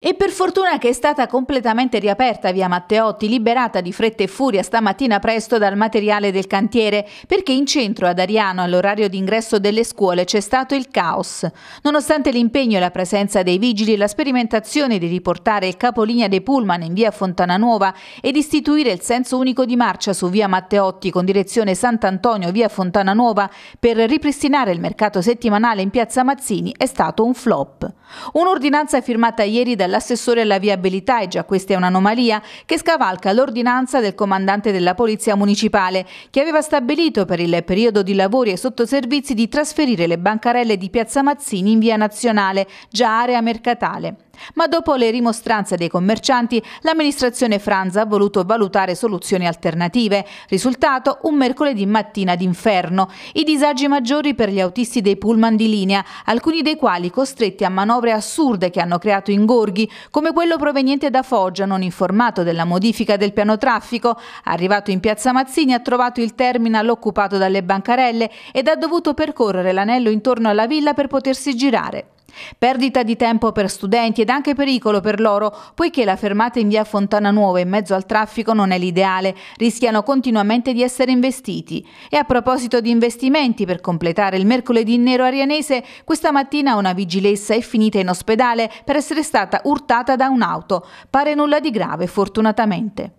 E per fortuna che è stata completamente riaperta via Matteotti, liberata di fretta e furia stamattina presto dal materiale del cantiere, perché in centro ad Ariano all'orario d'ingresso delle scuole c'è stato il caos. Nonostante l'impegno e la presenza dei vigili, la sperimentazione di riportare il capolinea dei pullman in via Fontananuova e di istituire il senso unico di marcia su via Matteotti con direzione Sant'Antonio via Fontananuova per ripristinare il mercato settimanale in piazza Mazzini è stato un flop. Un'ordinanza firmata ieri dal all'assessore alla viabilità e già questa è un'anomalia che scavalca l'ordinanza del comandante della Polizia Municipale che aveva stabilito per il periodo di lavori e sottoservizi di trasferire le bancarelle di Piazza Mazzini in via nazionale, già area mercatale ma dopo le rimostranze dei commercianti l'amministrazione Franza ha voluto valutare soluzioni alternative. Risultato un mercoledì mattina d'inferno. I disagi maggiori per gli autisti dei pullman di linea, alcuni dei quali costretti a manovre assurde che hanno creato ingorghi, come quello proveniente da Foggia non informato della modifica del piano traffico. Arrivato in piazza Mazzini ha trovato il terminal occupato dalle bancarelle ed ha dovuto percorrere l'anello intorno alla villa per potersi girare. Perdita di tempo per studenti ed anche pericolo per loro, poiché la fermata in via Fontana Nuova in mezzo al traffico non è l'ideale, rischiano continuamente di essere investiti. E a proposito di investimenti, per completare il mercoledì nero arianese, questa mattina una vigilessa è finita in ospedale per essere stata urtata da un'auto. Pare nulla di grave, fortunatamente.